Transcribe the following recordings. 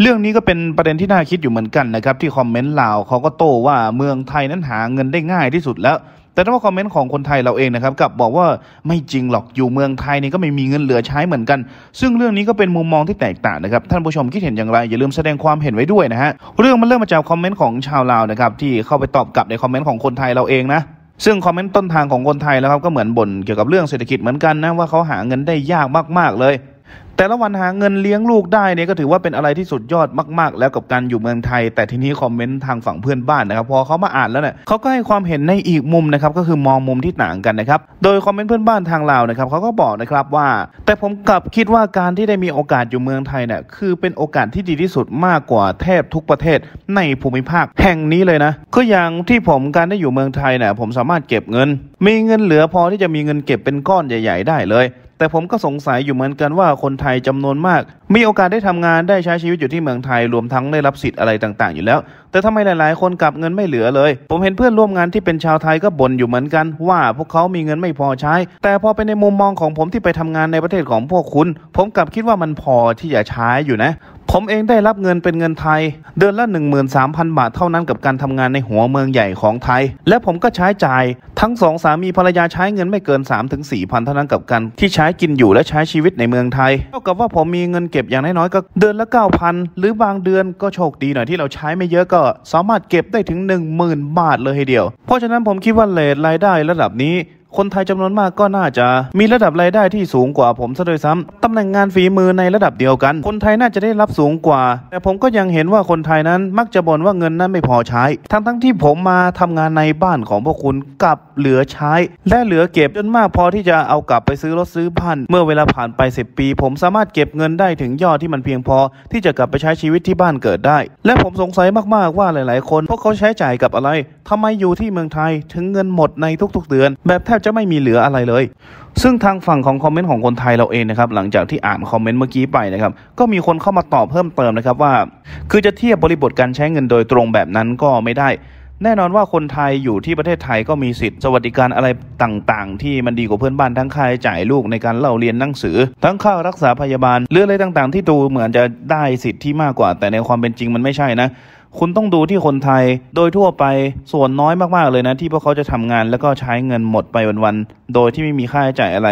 เรื่องนี้ก็เป็นประเด็นที่น่าคิดอยู่เหมือนกันนะครับ ที่คอมเมนต์ลาวเขาก็โต้ว่าเมืองไทยนั้นหาเงินได้ง่ายที่สุดแล้ว แต่ถ้าว่าคอมเมนต์ของคนไทยเราเองนะครับกับบอกว่าไม่จริงหรอกอยู่เมืองไทยนี่ก็ไม่มีเงินเหลือใช้เหมือนกัน ซึ่งเรื่องนี้ก็เป็นมุมมองที่แตกต่างนะครับท่านผู้ชมคิดเห็นอย่างไร อย่าลืมแสดงความเห็นไว้ด้วยนะฮะเรื่องมันเริ่มมาจากคอมเมนต์ของชาวลาวนะครับที่เข้าไปตอบกลับในคอมเมนต์ของคนไทยเราเองนะ ซึ่งคอมเมนต์ต้นทางของคนไทยแล้วครับก็เหมือนบ่นเกี่ยวกับเรื่องเศรษฐกิจเหมือนกันนะว่าเขาหาเงินได้ยากมากๆเลยแต่ละวันหาเงินเลี้ยงลูกได้เนี่ยก็ถือว่าเป็นอะไรที่สุดยอดมากๆ แล้วกับการอยู่เมืองไทย แต่ทีนี้คอมเมนต์ทางฝั่งเพื่อนบ้านนะครับ พอเขามาอ่านแล้วเนี่ยเขาก็ให้ความเห็นในอีกมุมนะครับก็คือมองมุมที่ต่างกันนะครับโดยคอมเมนต์เพื่อนบ้านทางลาวนะครับเขาก็บอกนะครับว่า แต่ผมกลับคิดว่าการที่ได้มีโอกาสอยู่เมืองไทยเนี่ยคือเป็นโอกาสที่ดีที่สุดมากกว่าแทบทุกประเทศในภูมิภาค แห่งนี้เลยนะก็อย่างที่ผมการได้อยู่เมืองไทยเนี่ยผมสามารถเก็บเงิน มีเงินเหลือ พอที่จะมีเงินเก็บเป็นก้อนใหญ่ ๆได้เลยแต่ผมก็สงสัยอยู่เหมือนกันว่าคนไทยจำนวนมาก มีโอกาสได้ทำงานได้ใช้ชีวิตอยู่ที่เมืองไทย รวมทั้งได้รับสิทธิ์อะไรต่างๆอยู่แล้ว แต่ทำไมหลายๆคนกลับเงินไม่เหลือเลย ผมเห็นเพื่อนร่วมงานที่เป็นชาวไทยก็บ่นอยู่เหมือนกัน ว่าพวกเขามีเงินไม่พอใช้ แต่พอไปในมุมมองของผมที่ไปทำงานในประเทศของพวกคุณ ผมกลับคิดว่ามันพอที่จะใช้อยู่นะผมเองได้รับเงินเป็นเงินไทยเดือนละ13,000บาทเท่านั้นกับการทำงานในหัวเมืองใหญ่ของไทย และผมก็ใช้จ่าย ทั้งสองสามีภรรยาใช้เงินไม่เกิน3 4 0 0 0เท่านั้นกับการที่ใช้กินอยู่และใช้ชีวิตในเมืองไทยเท่ากับว่าผมมีเงินเก็บอย่างน้อยๆก็เดือนละ9,000 หรือบางเดือนก็โชคดีหน่อยที่เราใช้ไม่เยอะก็สามารถเก็บได้ถึง 10,000 บาทเลยทีเดียว เพราะฉะนั้นผมคิดว่าเลทรายได้ระดับนี้คนไทยจำนวนมากก็น่าจะมีระดับรายได้ที่สูงกว่าผมซะโดยซ้ำ ตำแหน่งงานฝีมือในระดับเดียวกัน คนไทยน่าจะได้รับสูงกว่า แต่ผมก็ยังเห็นว่าคนไทยนั้นมักจะบ่นว่าเงินนั้นไม่พอใช้ ทั้งทั้งที่ผมมาทำงานในบ้านของพวกคุณกลับเหลือใช้ และเหลือเก็บจนมากพอที่จะเอากลับไปซื้อรถซื้อบ้านเมื่อเวลาผ่านไป10ปี ผมสามารถเก็บเงินได้ถึงยอดที่มันเพียงพอที่จะกลับไปใช้ชีวิตที่บ้านเกิดได้ และผมสงสัยมากๆว่าหลายๆ คนพวกเขาใช้จ่ายกับอะไร ทำไมอยู่ที่เมืองไทยถึงเงินหมดในทุกๆ เดือนแบบแทบจะไม่มีเหลืออะไรเลย ซึ่งทางฝั่งของคอมเมนต์ของคนไทยเราเองนะครับ หลังจากที่อ่านคอมเมนต์เมื่อกี้ไปนะครับ ก็มีคนเข้ามาตอบเพิ่มเติมนะครับว่า คือจะเทียบบริบทการใช้เงินโดยตรงแบบนั้นก็ไม่ได้ แน่นอนว่าคนไทยอยู่ที่ประเทศไทย ก็มีสิทธิ์สวัสดิการอะไรต่าง ๆ ที่มันดีกว่าเพื่อนบ้านทั้งค่าใช้จ่ายลูกในการเล่าเรียนหนังสือ ทั้งค่ารักษาพยาบาลหรืออะไรต่าง ๆ ที่ดูเหมือนจะได้สิทธิ์ที่มากกว่าแต่ในความเป็นจริงมันไม่ใช่นะคุณต้องดูที่คนไทยโดยทั่วไปส่วนน้อยมากๆเลยนะที่พวกเขาจะทำงานแล้วก็ใช้เงินหมดไปวันๆโดยที่ไม่มีค่าใช้จ่ายอะไร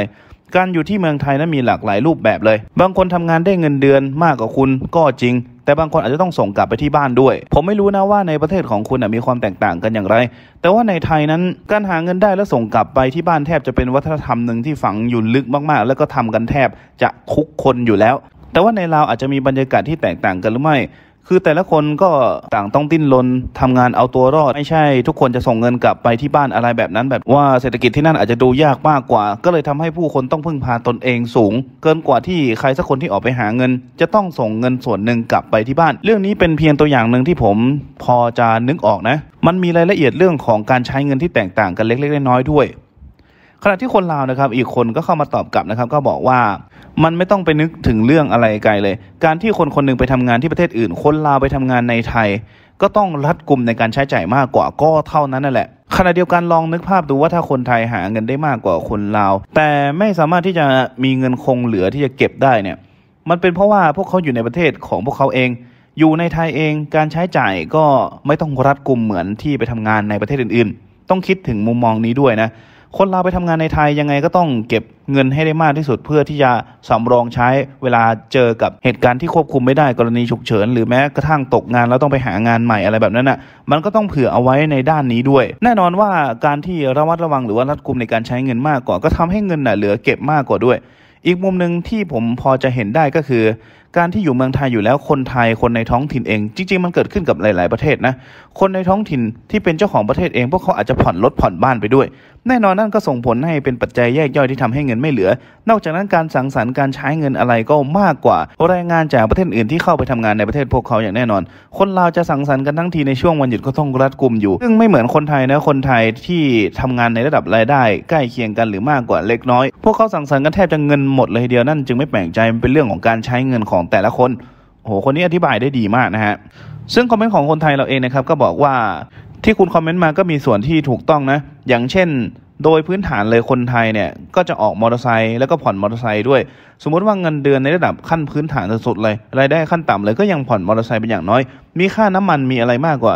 การอยู่ที่เมืองไทยนั้นมีหลากหลายรูปแบบเลย บางคนทำงานได้เงินเดือนมากกว่าคุณก็จริง แต่บางคนอาจจะต้องส่งกลับไปที่บ้านด้วย ผมไม่รู้นะว่าในประเทศของคุณมีความแตกต่างกันอย่างไร แต่ว่าในไทยนั้นการหาเงินได้แล้วส่งกลับไปที่บ้านแทบจะเป็นวัฒนธรรมหนึ่งที่ฝังอยู่ลึกมากๆ แล้วก็ทำกันแทบจะคุกคนอยู่แล้ว แต่ว่าในลาวอาจจะมีบรรยากาศที่แตกต่างกันหรือไม่คือแต่ละคนก็ต่างต้องดิ้นรนทำงานเอาตัวรอดไม่ใช่ ทุกคนจะส่งเงินกลับไปที่บ้านอะไรแบบนั้น แบบว่า เศรษฐกิจที่นั่นอาจจะดูยากมากกว่า ก็เลยทำให้ผู้คนต้องพึ่งพาตนเองสูง เกินกว่าที่ใครสักคนที่ออกไปหาเงิน จะต้องส่งเงินส่วนหนึ่งกลับไปที่บ้าน เรื่องนี้เป็นเพียงตัวอย่างหนึ่งที่ผมพอจะนึกออกนะ มันมีรายละเอียดเรื่องของการใช้เงินที่แตกต่างกันเล็กๆน้อยๆด้วยขณะที่คนลาวนะครับ อีกคนก็เข้ามาตอบกลับนะครับ ก็บอกว่ามันไม่ต้องไปนึกถึงเรื่องอะไรไกลเลย การที่คนคนนึงไปทำงานที่ประเทศอื่น คนลาวไปทำงานในไทย ก็ต้องรัดกลุ่มในการใช้จ่ายมากกว่าก็เท่านั้นนั่นแหละ ขณะเดียวกันลองนึกภาพดูว่าถ้าคนไทยหาเงินได้มากกว่าคนลาว แต่ไม่สามารถที่จะมีเงินคงเหลือที่จะเก็บได้เนี่ย มันเป็นเพราะว่าพวกเขาอยู่ในประเทศของพวกเขาเอง อยู่ในไทยเองการใช้จ่ายก็ไม่ต้องรัดกลุ่มเหมือนที่ไปทำงานในประเทศอื่น ๆ ต้องคิดถึงมุมมองนี้ด้วยนะคนเราไปทำงานในไทยยังไงก็ต้องเก็บเงินให้ได้มากที่สุดเพื่อที่จะสำรองใช้เวลาเจอกับเหตุการณ์ที่ควบคุมไม่ได้กรณีฉุกเฉินหรือแม้กระทั่งตกงานแล้วต้องไปหางานใหม่อะไรแบบนั้นนะ่ะมันก็ต้องเผื่อเอาไว้ในด้านนี้ด้วย แน่นอนว่าการที่ระมัดระวังหรือว่ารัดกุมในการใช้เงินมากกว่าก็ทำให้เงินน่ะเหลือเก็บมากกว่าด้วย อีกมุมหนึ่งที่ผมพอจะเห็นได้ก็คือ การที่อยู่เมืองไทยอยู่แล้วคนไทยคนในท้องถิ่นเอง จริงๆ มันเกิดขึ้นกับหลาย ๆประเทศนะคนในท้องถิ่นที่เป็นเจ้าของประเทศเองพวกเขาอาจจะผ่อนรถผ่อนบ้านไปด้วยแน่นอนนั่นก็ส่งผลให้เป็นปัจจัยแยกย่อยที่ทำให้เงินไม่เหลือ นอกจากนั้นการสังสรรค์การใช้เงินอะไรก็มากกว่าแรงงานจากประเทศอื่นที่เข้าไปทำงานในประเทศพวกเขาอย่างแน่นอน คนเราจะสังสรรค์กันทั้งทีในช่วงวันหยุดก็ต้องรัดกุมอยู่ซึ่งไม่เหมือนคนไทยนะ คนไทยที่ทำงานในระดับรายได้ ใกล้เคียงกันหรือมากกว่าเล็กน้อย พวกเขาสังสรรค์กันแทบจะเงินหมดเลยเดียวนั่นจึงไม่แปลกใจเป็นเรื่องของการใช้เงินของแต่ละคนโหคนนี้อธิบายได้ดีมากนะฮะซึ่งคอมเมนต์ของคนไทยเราเองนะครับก็บอกว่าที่คุณคอมเมนต์มาก็มีส่วนที่ถูกต้องนะ อย่างเช่นโดยพื้นฐานเลยคนไทยเนี่ย ก็จะออกมอเตอร์ไซค์แล้วก็ผ่อนมอเตอร์ไซค์ด้วย สมมุติว่าเงินเดือนในระดับขั้นพื้นฐานสุดเลยรายได้ขั้นต่ำเลยก็ยังผ่อนมอเตอร์ไซค์เป็นอย่างน้อย มีค่าน้ำมันมีอะไรมากกว่า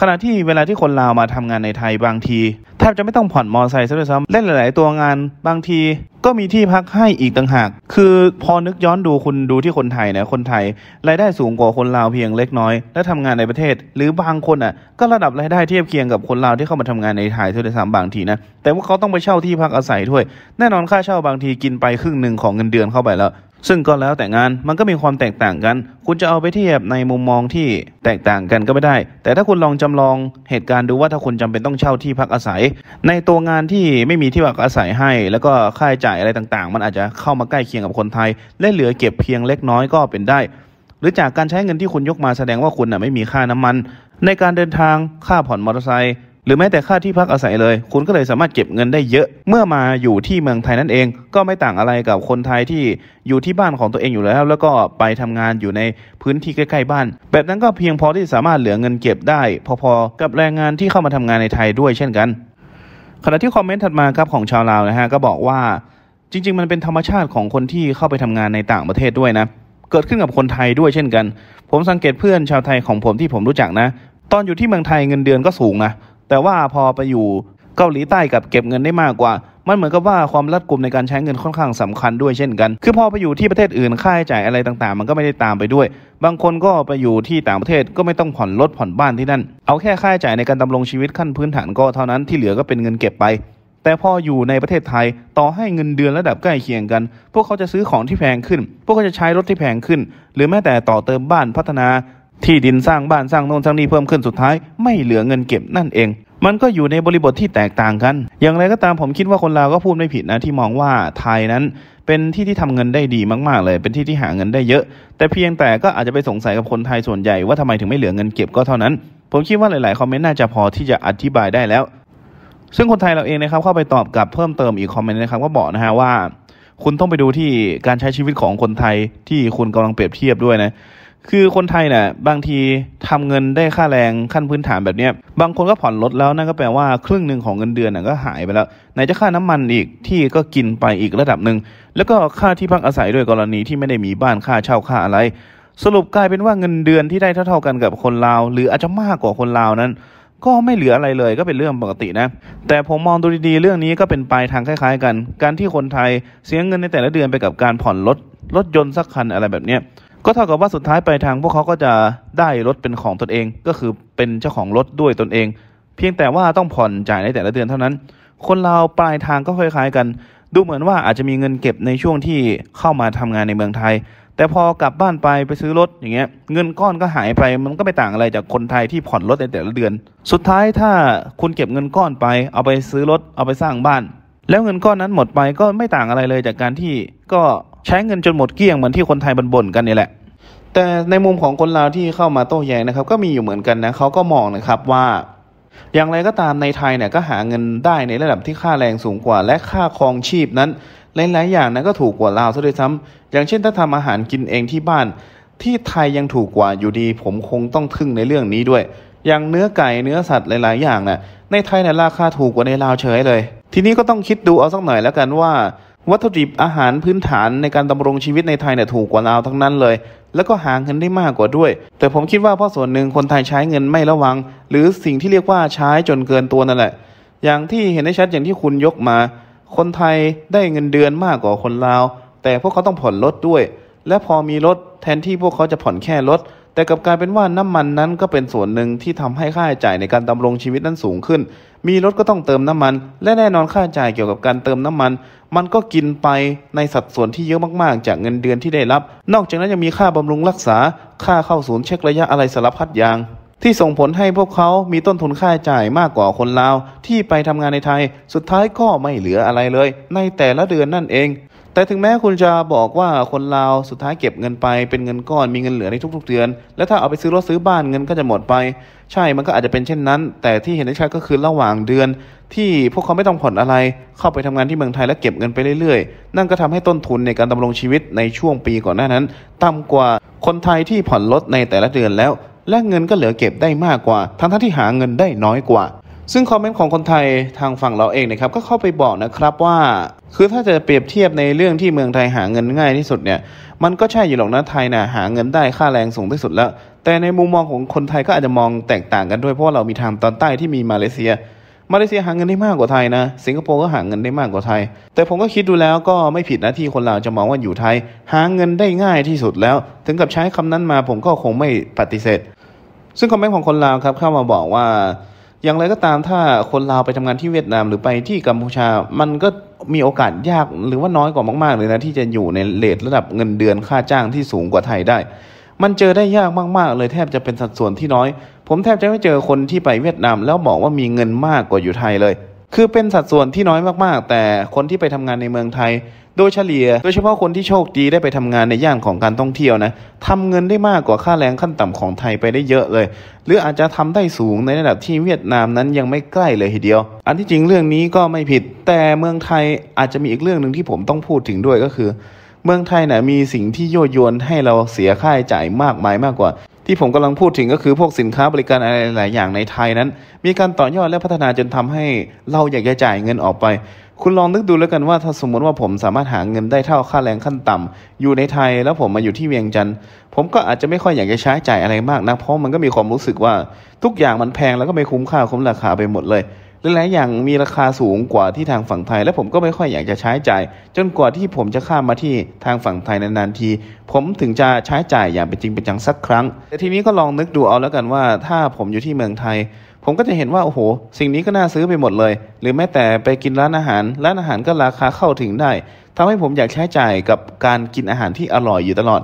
ขณะที่เวลาที่คนลาวมาทำงานในไทยบางที แทบจะไม่ต้องผ่อนมอไซค์ซะด้วยซ้ำเล่นหลายๆตัวงานบางที ก็มีที่พักให้อีกต่างหาก คือพอนึกย้อนดูคุณดูที่คนไทยนะคนไทยรายได้สูงกว่าคนลาวเพียงเล็กน้อยและทำงานในประเทศ หรือบางคนอ่ะ ก็ระดับรายได้เทียบเคียงกับคนลาวที่เข้ามาทำงานในไทยซะด้วยซ้ำบางทีนะ แต่ว่าเขาต้องไปเช่าที่พักอาศัยด้วย แน่นอนค่าเช่าบางทีกินไปครึ่งหนึ่งของเงินเดือนเข้าไปแล้วซึ่งก็แล้วแต่งานมันก็มีความแตกต่างกัน คุณจะเอาไปเทียบในมุมมองที่แตกต่างกันก็ไม่ได้ แต่ถ้าคุณลองจำลองเหตุการณ์ดูว่าถ้าคุณจำเป็นต้องเช่าที่พักอาศัย ในตัวงานที่ไม่มีที่พักอาศัยให้ แล้วก็ค่าใช้จ่ายอะไรต่างๆ มันอาจจะเข้ามาใกล้เคียงกับคนไทย และเหลือเก็บเพียงเล็กน้อยก็เป็นได้ หรือจากการใช้เงินที่คุณยกมาแสดงว่าคุณน่ะไม่มีค่าน้ำมัน ในการเดินทางค่าผ่อนมอเตอร์ไซค์หรือแม้แต่ค่าที่พักอาศัยเลย คุณก็เลยสามารถเก็บเงินได้เยอะ เมื่อมาอยู่ที่เมืองไทยนั่นเอง ก็ไม่ต่างอะไรกับคนไทยที่อยู่ที่บ้านของตัวเองอยู่แล้ว แล้วก็ไปทำงานอยู่ในพื้นที่ใกล้ ๆ บ้าน แบบนั้นก็เพียงพอที่สามารถเหลือเงินเก็บได้พอๆ กับแรงงานที่เข้ามาทำงานในไทยด้วยเช่นกัน ขณะที่คอมเมนต์ถัดมาครับของชาวลาวนะฮะ ก็บอกว่าจริงๆ มันเป็นธรรมชาติของคนที่เข้าไปทำงานในต่างประเทศด้วยนะ เกิดขึ้นกับคนไทยด้วยเช่นกัน ผมสังเกตเพื่อนชาวไทยของผมที่ผมรู้จักนะ ตอนอยู่ที่เมืองไทยเงินเดือนก็สูงนะแต่ว่าพอไปอยู่เกาหลีใต้กับเก็บเงินได้มากกว่า มันเหมือนกับว่าความรัดกุมในการใช้เงินค่อนข้างสำคัญด้วยเช่นกัน คือพอไปอยู่ที่ประเทศอื่นค่าใช้จ่ายอะไรต่างๆ มันก็ไม่ได้ตามไปด้วย บางคนก็ไปอยู่ที่ต่างประเทศก็ไม่ต้องผ่อนรถผ่อนบ้านที่นั่น เอาแค่ค่าใช้จ่ายในการดารงชีวิตขั้นพื้นฐานก็เท่านั้นที่เหลือก็เป็นเงินเก็บไป แต่พออยู่ในประเทศไทยต่อให้เงินเดือนระดับใกล้เคียงกัน พวกเขาจะซื้อของที่แพงขึ้น พวกเขาจะใช้รถที่แพงขึ้น หรือแม้แต่ต่อเติมบ้านพัฒนาที่ดินสร้างบ้านสร้างโน่นสร้างนี่เพิ่มขึ้นสุดท้าย ไม่เหลือเงินเก็บนั่นเอง มันก็อยู่ในบริบทที่แตกต่างกัน อย่างไรก็ตามผมคิดว่าคนลาวก็พูดไม่ผิดนะที่มองว่าไทยนั้นเป็นที่ที่ทำเงินได้ดีมากๆเลยเป็นที่ที่หาเงินได้เยอะ แต่เพียงแต่ก็อาจจะไปสงสัยกับคนไทยส่วนใหญ่ ว่าทำไมถึงไม่เหลือเงินเก็บก็เท่านั้นผมคิดว่าหลายๆคอมเมนต์น่าจะพอที่จะอธิบายได้แล้ว ซึ่งคนไทยเราเองนะครับเข้าไปตอบกลับเพิ่มเติมอีกคอมเมนต์นะครับก็บอกนะฮะว่า คุณต้องไปดูที่การใช้ชีวิตของคนไทยที่คุณกำลังเปรียบเทียบด้วยนะคือคนไทยเนี่ยบางทีทำเงินได้ค่าแรงขั้นพื้นฐานแบบเนี้ยบางคนก็ผ่อนลดแล้วนั่นก็แปลว่าครึ่งหนึ่งของเงินเดือนน่ยก็หายไปแล้วไหนจะค่าน้ำมันอีกที่ก็กินไปอีกระดับหนึ่งแล้วก็ค่าที่พักอาศัยด้วยกรณีที่ไม่ได้มีบ้านค่าเช่าค่าอะไร สรุปกลายเป็นว่าเงินเดือนที่ได้เท่าๆกันกับคนลาวหรืออาจจะมากกว่าคนลาวนั้น ก็ไม่เหลืออะไรเลยก็เป็นเรื่องปกตินะ แต่ผมมองดูดีๆเรื่องนี้ก็เป็นปลายทางคล้ายๆ กัน การที่คนไทยเสียเงินในแต่ละเดือนไปกับการผ่อนรถรถยนต์สักคันอะไรแบบเนี้ก็เท่ากับว่าสุดท้ายปลายทางพวกเขาก็จะได้รถเป็นของตนเองก็คือเป็นเจ้าของรถด้วยตนเองเพียงแต่ว่าต้องผ่อนจ่ายในแต่ละเดือนเท่านั้น คนเราปลายทางก็คล้ายๆ กัน ดูเหมือนว่าอาจจะมีเงินเก็บในช่วงที่เข้ามาทำงานในเมืองไทย แต่พอกลับบ้านไปไปซื้อรถอย่างเงี้ยเงินก้อนก็หายไปมันก็ไม่ต่างอะไรจากคนไทยที่ผ่อนรถในแต่ละเดือน สุดท้ายถ้าคุณเก็บเงินก้อนไปเอาไปซื้อรถเอาไปสร้างบ้าน แล้วเงินก้อนนั้นหมดไปก็ไม่ต่างอะไรเลยจากการที่ก็ใช้เงินจนหมดเกลี้ยงเหมือนที่คนไทยบ่นๆกันนี่แหละ แต่ในมุมของคนลาวที่เข้ามาโต้แย้งนะครับ ก็มีอยู่เหมือนกันนะ เขาก็มองนะครับว่า อย่างไรก็ตามในไทยเนี่ยก็หาเงินได้ในระดับที่ค่าแรงสูงกว่า และค่าครองชีพนั้นหลายๆอย่างนั้นก็ถูกกว่าลาวซะด้วยซ้ำ อย่างเช่นถ้าทำอาหารกินเองที่บ้านที่ไทยยังถูกกว่าอยู่ดี ผมคงต้องทึ่งในเรื่องนี้ด้วย อย่างเนื้อไก่เนื้อสัตว์หลายๆ อย่างนะ่ะ ในไทยเนี่ยราคาถูกกว่าในลาวเฉยเลย ทีนี้ก็ต้องคิดดูเอาสักหน่อยแล้วกันว่าวัตถุดิบอาหารพื้นฐานในการดำรงชีวิตในไทยเนี่ยถูกกว่าลาวทั้งนั้นเลย แล้วก็หาเงินได้มากกว่าด้วย แต่ผมคิดว่าเพราะส่วนหนึ่งคนไทยใช้เงินไม่ระวัง หรือสิ่งที่เรียกว่าใช้จนเกินตัวนั่นแหละ อย่างที่เห็นได้ชัดอย่างที่คุณยกมา คนไทยได้เงินเดือนมากกว่าคนลาว แต่พวกเขาต้องผ่อนรถด้วย และพอมีรถแทนที่พวกเขาจะผ่อนแค่รถแต่กับการเป็นว่าน้ำมันนั้นก็เป็นส่วนหนึ่งที่ทำให้ค่าใช้จ่ายในการดารงชีวิตนั้นสูงขึ้น มีรถก็ต้องเติมน้ำมัน และแน่นอนค่าใช้จ่ายเกี่ยวกับการเติมน้ำมัน มันก็กินไปในสัดส่วนที่เยอะมากๆจากเงินเดือนที่ได้รับ นอกจากนั้นยังมีค่าบำรุงรักษา ค่าเข้าศูนย์เช็คระยะอะไรสารพัดอย่าง ที่ส่งผลให้พวกเขามีต้นทุนค่าใช้จ่ายมากกว่าคนลาวที่ไปทำงานในไทย สุดท้ายก็ไม่เหลืออะไรเลย ในแต่ละเดือนนั่นเองแต่ถึงแม้คุณจะบอกว่าคนลาวสุดท้ายเก็บเงินไปเป็นเงินก้อนมีเงินเหลือในทุกๆเดือน และถ้าเอาไปซื้อรถซื้อบ้านเงินก็จะหมดไปใช่มันก็อาจจะเป็นเช่นนั้น แต่ที่เห็นได้ชัดก็คือระหว่างเดือนที่พวกเขาไม่ต้องผ่อนอะไร เข้าไปทำงานที่เมืองไทยและเก็บเงินไปเรื่อยๆ นั่นก็ทำให้ต้นทุนในการดำรงชีวิตในช่วงปีก่อนหน้านั้น ต่ำกว่าคนไทยที่ผ่อนรถในแต่ละเดือนแล้ว และเงินก็เหลือเก็บได้มากกว่า ทั้งที่หาเงินได้น้อยกว่าซึ่งคอมเมนต์ของคนไทยทางฝั่งเราเองนะครับก็เข้าไปบอกนะครับว่า คือถ้าจะเปรียบเทียบในเรื่องที่เมืองไทยหาเงินง่ายที่สุดเนี่ย มันก็ใช่อยู่หรอกนะไทยนะหาเงินได้ค่าแรงสูงที่สุดแล้ว แต่ในมุมมองของคนไทยก็อาจจะมองแตกต่างกันด้วยเพราะาเรามีทางตอนใต้ที่มีมาเลเซีย มาเลเซียหาเงินได้มากกว่าไทยนะสิงคโปร์ก็หาเงินได้มากกว่าไทย แต่ผมก็คิดดูแล้วก็ไม่ผิดนะที่คนเราจะมองว่าอยู่ไทย หาเงินได้ง่ายที่สุดแล้ว ถึงกับใช้คำนั้นมาผมก็คงไม่ปฏิเสธ ซึ่งคอมเมนต์ของคนลาวครับเข้ามาบอกว่าอย่างไรก็ตามถ้าคนลาวไปทำงานที่เวียดนาม หรือไปที่กัมพูชา มันก็มีโอกาสยากหรือว่าน้อยกว่ามากๆเลยนะ ที่จะอยู่ในเลทระดับเงินเดือนค่าจ้างที่สูงกว่าไทยได้ มันเจอได้ยากมากๆเลยแทบจะเป็นสัดส่วนที่น้อย ผมแทบจะไม่เจอคนที่ไปเวียดนาม แล้วบอกว่ามีเงินมากกว่าอยู่ไทยเลยคือเป็นสัดส่วนที่น้อยมากๆ แต่คนที่ไปทำงานในเมืองไทย โดยเฉลี่ย โดยเฉพาะคนที่โชคดีได้ไปทำงานในย่านของการท่องเที่ยวนะทำเงินได้มากกว่าค่าแรงขั้นต่ำของไทยไปได้เยอะเลย หรืออาจจะทำได้สูงในระดับที่เวียดนามนั้นยังไม่ใกล้เลยทีเดียว อันที่จริงเรื่องนี้ก็ไม่ผิด แต่เมืองไทยอาจจะมีอีกเรื่องหนึ่งที่ผมต้องพูดถึงด้วยก็คือ เมืองไทยนะ่ะมีสิ่งที่โยโยนให้เราเสียค่าใช้จ่ายมากมายมากกว่าที่ผมกำลังพูดถึงก็คือพวกสินค้าบริการอะไรหลายอย่างในไทยนั้น มีการต่อยอดและพัฒนาจนทำให้เราอยากจะจ่ายเงินออกไป คุณลองนึกดูแล้วกันว่าถ้าสมมติว่าผมสามารถหาเงินได้เท่าค่าแรงขั้นต่ำ อยู่ในไทยแล้วผมมาอยู่ที่เวียงจันทร์ผมก็อาจจะไม่ค่อยอยากจะใช้จ่ายอะไรมากนะเพราะมันก็มีความรู้สึกว่า ทุกอย่างมันแพงแล้วก็ไม่คุ้มค่าคุ้มราคาไปหมดเลยหลายๆอย่างมีราคาสูงกว่าที่ทางฝั่งไทยและผมก็ไม่ค่อยอยากจะใช้จ่าย จนกว่าที่ผมจะข้ามมาที่ทางฝั่งไทยนานๆที ผมถึงจะใช้จ่ายอย่างเป็นจริงเป็นจังสักครั้ง แต่ทีนี้ก็ลองนึกดูเอาแล้วกันว่า ถ้าผมอยู่ที่เมืองไทย ผมก็จะเห็นว่าโอ้โหสิ่งนี้ก็น่าซื้อไปหมดเลย หรือแม้แต่ไปกินร้านอาหารร้านอาหารก็ราคาเข้าถึงได้ ทำให้ผมอยากใช้จ่ายกับการกินอาหารที่อร่อยอยู่ตลอด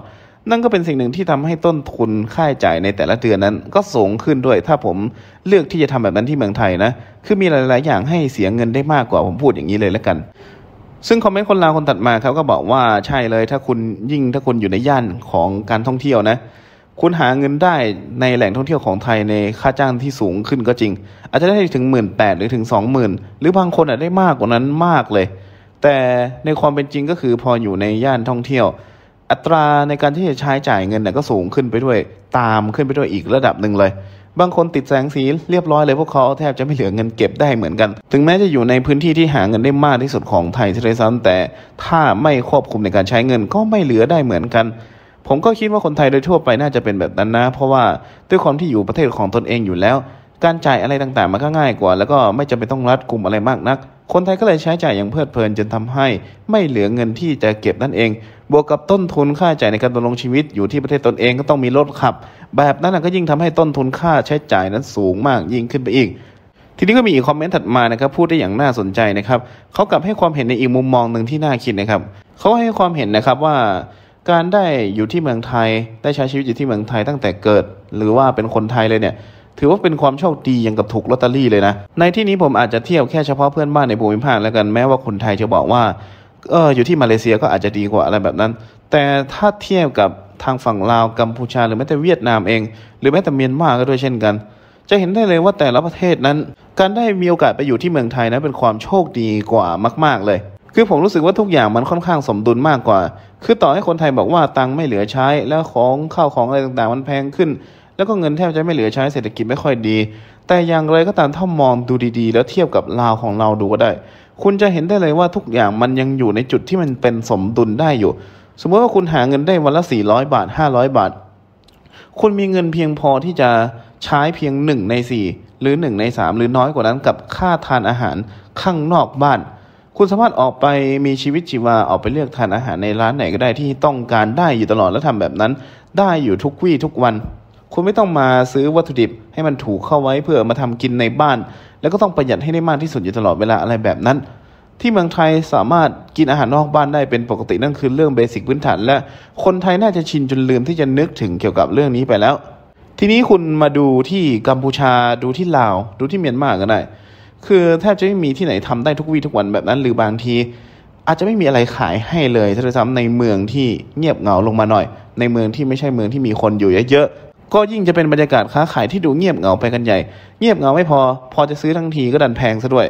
นั่นก็เป็นสิ่งหนึ่งที่ทำให้ต้นทุนค่าใช้จ่ายในแต่ละเดือนนั้นก็สูงขึ้นด้วย ถ้าผมเลือกที่จะทำแบบนั้นที่เมืองไทยนะคือมีหลาย ๆ อย่างให้เสียเงินได้มากกว่าผมพูดอย่างนี้เลยแล้วกัน ซึ่งคอมเมนต์คนลาวคนตัดมาเขาก็บอกว่าใช่เลยถ้าคุณยิ่งถ้าคุณอยู่ในย่านของการท่องเที่ยวนะ คุณหาเงินได้ในแหล่งท่องเที่ยวของไทยในค่าจ้างที่สูงขึ้นก็จริง อาจจะได้ถึงหมื่นแปดหรือถึงสองหมื่นหรือบางคนอาจได้มากกว่านั้นมากเลย แต่ในความเป็นจริงก็คือพออยู่ในย่านท่องเที่ยวอัตราในการที่จะใช้จ่ายเงินเนี่ยก็สูงขึ้นไปด้วย ตามขึ้นไปด้วยอีกระดับหนึ่งเลย บางคนติดแสงสีเรียบร้อยเลยพวกเขาแทบจะไม่เหลือเงินเก็บได้เหมือนกัน ถึงแม้จะอยู่ในพื้นที่ที่หาเงินได้มากที่สุดของไทยเลซันแต่ถ้าไม่ควบคุมในการใช้เงินก็ไม่เหลือได้เหมือนกัน ผมก็คิดว่าคนไทยโดยทั่วไปน่าจะเป็นแบบนั้นนะ เพราะว่าด้วยความที่อยู่ประเทศของตนเองอยู่แล้วการจ่ายอะไรต่างๆ มันก็ง่ายกว่า แล้วก็ไม่จำเป็นต้องรัดกลุ่มอะไรมากนัก คนไทยก็เลยใช้จ่ายอย่างเพลิดเพลินจนทำให้ไม่เหลือเงินที่จะเก็บนั่นเอง บวกกับต้นทุนค่าจ่ายในการดำรงชีวิตอยู่ที่ประเทศตนเองก็ต้องมีรถขับ แบบนั้นก็ยิ่งทำให้ต้นทุนค่าใช้จ่ายนั้นสูงมากยิ่งขึ้นไปอีก ทีนี้ก็มีอีกคอมเมนต์ถัดมานะครับ พูดได้อย่างน่าสนใจนะครับเขากลับให้ความเห็นในอีกมุมมองหนึ่งที่น่าคิดนะครับ เขาให้ความเห็นนะครับว่าการได้อยู่ที่เมืองไทยได้ใช้ชีวิตอยู่ที่เมืองไทยตั้งแต่เกิด หรือว่าเป็นคนไทยเลยเนี่ยถือว่าเป็นความโชคดีอย่างกับถูกลอตเตอรี่เลยนะ ในที่นี้ผมอาจจะเที่ยวแค่เฉพาะเพื่อนบ้านในภูมิภาคแล้วกันแม้ว่าคนไทยจะบอกว่าเอออยู่ที่มาเลเซียก็อาจจะดีกว่าอะไรแบบนั้น แต่ถ้าเทียบกับทางฝั่งลาวกัมพูชา หรือแม้แต่เวียดนามเอง หรือแม้แต่เมียนมาก็ด้วยเช่นกัน จะเห็นได้เลยว่าแต่ละประเทศนั้น การได้มีโอกาสไปอยู่ที่เมืองไทยนั้นเป็นความโชคดีกว่ามากๆเลย คือผมรู้สึกว่าทุกอย่างมันค่อนข้างสมดุลมากกว่า คือต่อให้คนไทยบอกว่าตังไม่เหลือใช้ แล้วของข้าวของอะไรต่างๆมันแพงขึ้นแล้วก็เงินแทบจะไม่เหลือใช้เศรษฐกิจไม่ค่อยดี แต่อย่างไรก็ตามถ้ามองดูดีๆแล้วเทียบกับลาวของเราดูก็ได้ คุณจะเห็นได้เลยว่าทุกอย่างมันยังอยู่ในจุดที่มันเป็นสมดุลได้อยู่ สมมติว่าคุณหาเงินได้วันละ 400 บาท 500 บาท คุณมีเงินเพียงพอที่จะใช้เพียง1ใน4หรือ1ใน3หรือน้อยกว่านั้นกับค่าทานอาหารข้างนอกบ้าน คุณสามารถออกไปมีชีวิตชีวาออกไปเลือกทานอาหารในร้านไหนก็ได้ที่ต้องการได้อยู่ตลอดและทำแบบนั้น ได้อยู่ทุกวี่ทุกวันคุณไม่ต้องมาซื้อวัตถุดิบให้มันถูกเข้าไว้เพื่อมาทำกินในบ้าน แล้วก็ต้องประหยัดให้ได้มากที่สุดอยู่ตลอดเวลาอะไรแบบนั้น ที่เมืองไทยสามารถกินอาหารนอกบ้านได้เป็นปกตินั่นคือเรื่องเบสิกพื้นฐานและคนไทยน่าจะชินจนลืมที่จะนึกถึงเกี่ยวกับเรื่องนี้ไปแล้ว ทีนี้คุณมาดูที่กัมพูชาดูที่ลาวดูที่เมียนมากันได้ คือแทบจะไม่มีที่ไหนทำได้ทุกวี่ทุกวันแบบนั้น หรือบางที อาจจะไม่มีอะไรขายให้เลยถ้าจะซ้ำในเมืองที่เงียบเหงาลงมาหน่อย ในเมืองที่ไม่ใช่เมืองที่มีคนอยู่เยอะก็ยิ่งจะเป็นบรรยากาศค้าขาย ที่ดูเงียบเหงาไปกันใหญ่ เงียบเหงาไม่พอ พอจะซื้อทั้งทีก็ดันแพงซะด้วย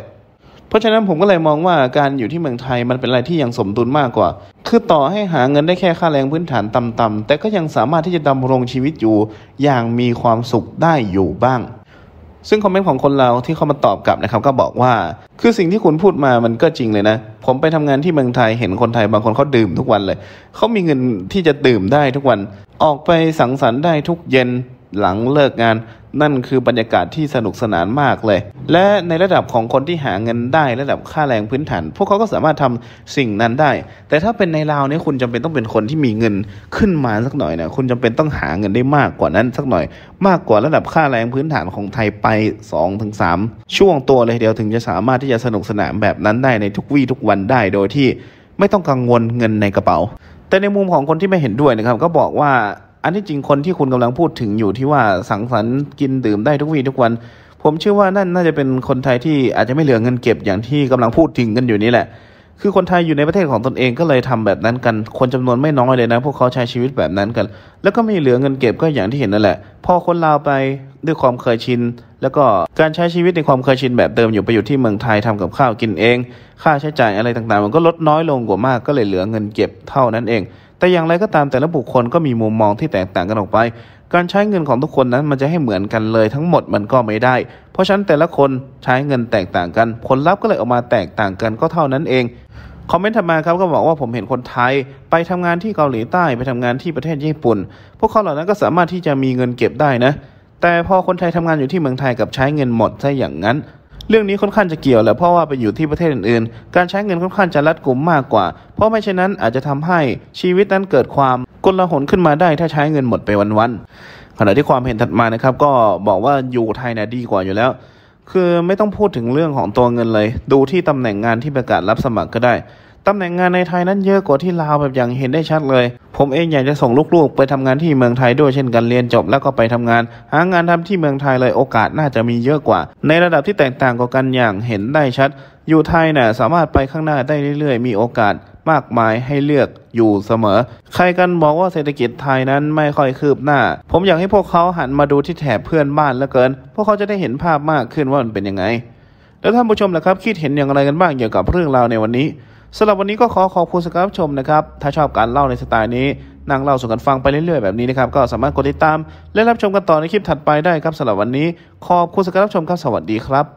เพราะฉะนั้นผมก็เลยมองว่า การอยู่ที่เมืองไทยมันเป็นอะไรที่ยังสมดุลมากกว่า คือต่อให้หาเงินได้แค่ค่าแรงพื้นฐานต่ำๆแต่ก็ยังสามารถที่จะดำรงชีวิตอยู่อย่างมีความสุขได้อยู่บ้างซึ่งคอมเมนต์ของคนเราที่เขามาตอบกลับนะครับ ก็บอกว่า คือสิ่งที่คุณพูดมามันก็จริงเลยนะ ผมไปทำงานที่เมืองไทยเห็นคนไทยบางคนเขาดื่มทุกวันเลย เขามีเงินที่จะดื่มได้ทุกวัน ออกไปสังสรรค์ได้ทุกเย็นหลังเลิกงานนั่นคือบรรยากาศที่สนุกสนานมากเลย และในระดับของคนที่หาเงินได้ ระดับค่าแรงพื้นฐาน พวกเขาก็สามารถทำสิ่งนั้นได้ แต่ถ้าเป็นในลาวนี่คุณจำเป็นต้องเป็นคนที่มีเงินขึ้นมาสักหน่อยนะ คุณจำเป็นต้องหาเงินได้มากกว่านั้นสักหน่อย มากกว่าระดับค่าแรงพื้นฐานของไทยไป2อถึงสช่วงตัวเลยเดียวถึงจะสามารถที่จะสนุกสนานแบบนั้นได้ในทุกวี่ทุกวันได้โดยที่ไม่ต้องกังวลเงินในกระเป๋า แต่ในมุมของคนที่ไม่เห็นด้วยนะครับก็บอกว่าอันที่จริงคนที่คุณกำลังพูดถึงอยู่ที่ว่าสังสรรค์กินดื่มได้ทุกวี่ทุกวัน ผมเชื่อว่านั่นน่าจะเป็นคนไทยที่อาจจะไม่เหลือเงินเก็บอย่างที่กำลังพูดถึงกันอยู่นี่แหละ คือคนไทยอยู่ในประเทศของตนเองก็เลยทำแบบนั้นกันคนจำนวนไม่น้อยเลยนะพวกเขาใช้ชีวิตแบบนั้นกัน แล้วก็ไม่เหลือเงินเก็บก็อย่างที่เห็นนั่นแหละ พอคนลาวไปด้วยความเคยชินแล้วก็การใช้ชีวิตในความเคยชินแบบเดิมอยู่ไปอยู่ที่เมืองไทยทำกับข้าวกินเอง ค่าใช้จ่ายอะไรต่างๆ มันก็ลดน้อยลงกว่ามากก็เลยเหลือเงินเก็บเท่านั้นเองแต่อย่างไรก็ตามแต่ละบุคคลก็มีมุมมองที่แตกต่างกันออกไป การใช้เงินของทุกคนนั้นมันจะให้เหมือนกันเลยทั้งหมดมันก็ไม่ได้ เพราะฉะนั้นแต่ละคนใช้เงินแตกต่างกัน ผลลัพธ์ก็เลยออกมาแตกต่างกันก็เท่านั้นเอง คอมเมนต์ถัดมาครับก็บอกว่าผมเห็นคนไทย ไปทำงานที่เกาหลีใต้ไปทำงานที่ประเทศญี่ปุ่น พวกเขาเหล่านั้นก็สามารถที่จะมีเงินเก็บได้นะ แต่พอคนไทยทำงานอยู่ที่เมืองไทยกับใช้เงินหมดซะอย่างนั้นเรื่องนี้ค่อนข้างจะเกี่ยวแหละเพราะว่าไปอยู่ที่ประเทศอื่นๆการใช้เงินค่อนข้างจะรัดกุมมากกว่า เพราะไม่เช่นนั้นอาจจะทำให้ชีวิตนั้นเกิดความกลหนขึ้นมาได้ถ้าใช้เงินหมดไปวันๆ ขณะที่ความเห็นถัดมานะครับ ก็บอกว่าอยู่ไทยนะดีกว่าอยู่แล้ว คือไม่ต้องพูดถึงเรื่องของตัวเงินเลยดูที่ตำแหน่งงานที่ประกาศรับสมัครก็ได้ตำแหน่งงานในไทยนั้นเยอะกว่าที่ลาวแบบอย่างเห็นได้ชัดเลย ผมเองอยากจะส่งลูกๆ ไปทำงานที่เมืองไทยด้วยเช่นกันเรียนจบแล้วก็ไปทำงาน หางานทำที่เมืองไทยเลยโอกาสน่าจะมีเยอะกว่า ในระดับที่แตกต่างกันอย่างเห็นได้ชัด อยู่ไทยนะ่ะสามารถไปข้างหน้าได้เรื่อยๆ มีโอกาสมากมายให้เลือกอยู่เสมอ ใครกันบอกว่าเศรษฐกิจไทยนั้นไม่ค่อยคืบหน้า ผมอยากให้พวกเขาหันมาดูที่แถบเพื่อนบ้านและเกินพวกเขาจะได้เห็นภาพมากขึ้นว่ามันเป็นยังไง แล้วท่านผู้ชมล่ะครับคิดเห็นอย่างไรกันบ้างเกี่ยวกับเรื่องราวในวันนี้สำหรับวันนี้ก็ขอขอบคุณสำหรับชมนะครับ ถ้าชอบการเล่าในสไตล์นี้นั่งเล่าสู่กันฟังไปเรื่อยๆแบบนี้นะครับก็สามารถกดติดตาม และรับชมกันต่อในคลิปถัดไปได้ครับสำหรับวันนี้ขอบคุณสำหรับชมครับสวัสดีครับ